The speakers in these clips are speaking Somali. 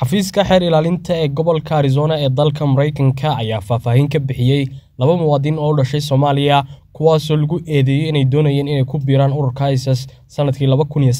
xafiiska xeer ilaalinta ee gobolka arizona ee dalka maraykanka ayaa faahfaahin ka bixiyey laba muwaadin oo u dhashay soomaaliya kuwaasoo lagu eedeeyey inay doonayeen inay ku biiraan ururka isis sannadkii laba kun iyo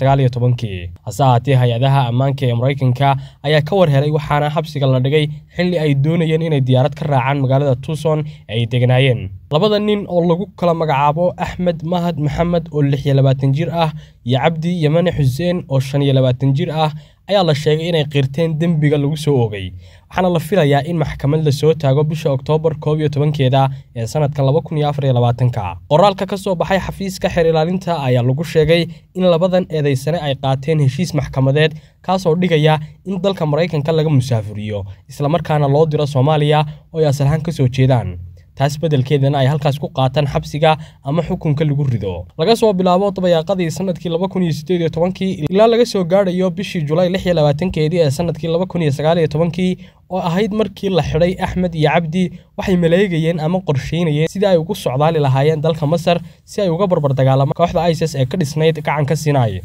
hase ahaatee hay-adaha ammaanka ee maraykanka ayaa ka war helay waxaana xabsiga la dhigay xilli ay doonayeen inay diyaarad ka raacaan magaalada tuson ee ay deganaayeen labada nin oo lagu kala magacaabo axmed mahad maxamed oo lix iyo labaatan jir ah iyo cabdi yamane xuseen oo shan iyo labaatan jir ah ayaa la sheegay inay qirteen dembiga lagu soo ogay waxaana la filayaa in maxkamad lasoo taago bisha oktoobar koob iyo tobankeeda ee sanadka laba kun iyo afar iyo labaatanka qoraalka ka soo baxay xafiiska xeer ilaalinta ayaa lagu sheegay in labadan eedaysane ay qaateen heshiis maxkamadeed kaasoo dhigaya in dalka maraykanka laga musaafuriyo islamarkaana loo diro soomaaliya oo ay asal ka soo jeedaan taas beddelkeedana ay halkaas ku qaataan xabsiga ama xukunka lagu rido laga soo bilaabo dabayaaqadii sanadkii ilaa laga soo gaadhayo bishii julay keedii ee sanadkii oo ahayd markii la xidhay axmed iyo cabdi waxay maleegayeen ama qorshaynayeen sidii ay ugu socdaali lahaayeen dalka masar si ay uga barbar dagaalama kooxda isis ee ka dhisnayd gacanka sinaayi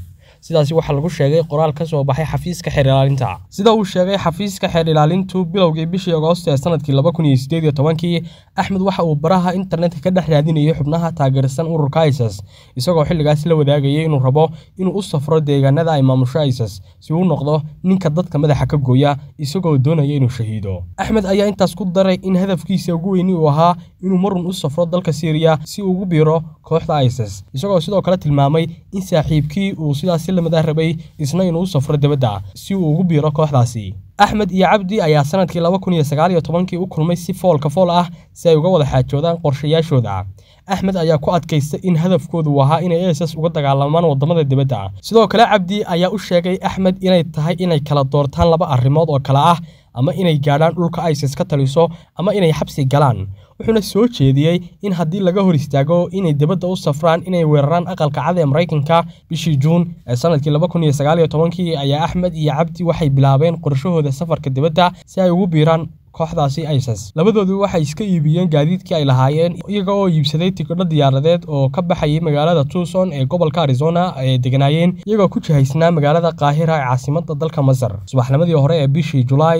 sidaasi waxaa lagu sheegay qoraal ka soo baxay xafiiska xeer ilaalinta sida uu sheegay xafiiska xeer ilaalintu bilowgii bishii agoost ee sanadkii laba kun iyo sideed iyo tobankii axmed waxa uu baraha internetka ka dhex raadinayay xubnaha taageersan ururka isas isagoo xilligaas la wadaagayay inuu rabo inuu u safro deegaanada ay maamusho isas si uu noqdo ninka dadka madaxa ka gooya isagoo doonaya inuu shahiido axmed ayaa intaas ku daray in hadafkiisa ugu weyni uu ahaa inuu marun u safro dalka syriya si ugu biiro kooxda isis isagoo sidoo kale tilmaamay in saaxiibkii uu sidaasi filimada rabay isna inuu safro dibadda si uu ugu biiro kooxdaasi axmed iyo cabdi ayaa sanadkii laba kun iyo sagaal iyo tobankii u kulmay si foolka fool ah si ay uga wada xaajoodaan qorshayaashooda axmed ayaa ku adkaystay in hadafkoodu ahaa inay ss uga dagaalamaan wadamada dibadda sidoo kale cabdi ayaa u sheegay axmed inay tahay inay kala doortaan laba arrimood oo kale ah ama inay gaadhaan dhulka isis ka taliso ama inay xabsi galaan wuxuuna soo jeediyey in haddii laga hor istaago inay dibadda u safraan inay weeraraan aqalka cad ee maraykanka bishii juun ee sanadkii ayaa axmed iyo cabdi waxay bilaabeen qorshahooda safarka dibadda si ay ugu biiraan kooxdaasi isis labadoodu waxay iska iibiyeen gaadiidkii ay lahaayeen iyaga oo iibsaday tikidho diyaaradeed oo ka baxayay magaalada tucson ee gobolka arizona ee deganaayeen iyagoo ku jihaysnaa magaalada kaahira ee caasimada dalka masar subaxnimadii hore ee bishii julaay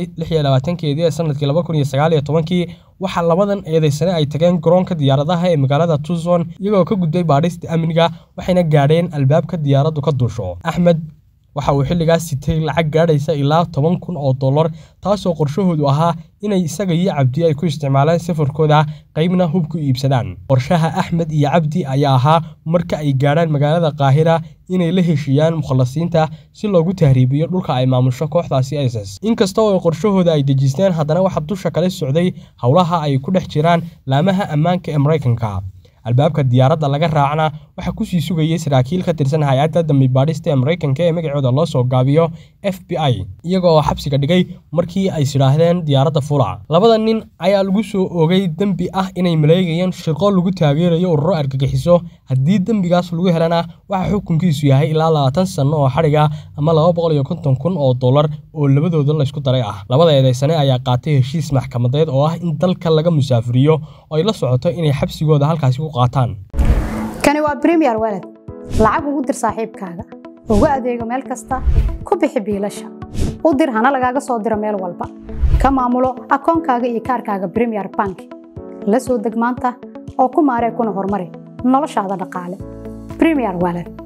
keedii ee sanadkii tobankii waxaa labadan eedaysane ay tageen garoonka diyaaradaha ee magaalada tucson iyagoo ka gudbay baadhista amniga waxayna gaadheen albaabka diyaaraddu ka duusho axmed waxa uu xilligaas sitay lacag gaadhaysa ilaa toban kun oo dollar taasoo qorshahoodu ahaa inay isaga iyo cabdi ay ku isticmaalaan safarkooda qaybna hubku iibsadaan qorshaha axmed iyo cabdi ayaa ahaa marka ay gaadhaan magaalada qaahira inay la heshiiyaan mukhalasiinta si loogu tahriibiyo dhulka ay maamusho kooxdaasi isis inkasta oo qorshahooda ay dejisteen haddana waxaa dusha kale socday howlaha ay ku dhex jiraan laamaha ammaanka ee maraykanka albaabka diyaaradda laga raacna waxa kusii sugayay saraakiil ka tirsan hay-adda dambi ee maraykanka ee magacooda loo soo gaabiyo f b i iyagoo xabsiga dhigay markii ay sidhaahdeen diyaaradda fulac labada nin ayaa lagu soo oogay dembi ah inay maleegayeen shaqo lagu taageerayo ururo argagixiso haddii dembigaas lagu helana waxa xukunkiisu yahay ilaa labaatan sanno oo xadhiga ama laba boqol iyo konton kun oo dollar oo labadooda laysku daray ah labada eedaysane ayaa qaatay heshiis maxkamadeed oo ah in dalka laga musaafiriyo oo ay la socoto inay xabsigooda halkaasi ku qaataan kani waa premier waled lacag ugu dir saaxiibkaaga ugu adeego meel kasta ku bixi biilasha u dir hana lagaaga soo diro meel walba ka maamulo akoonkaaga iyo kaarkaaga premier bank la soo deg maanta oo ku maaree kuna horumari noloshaada dhaqaale bremier waled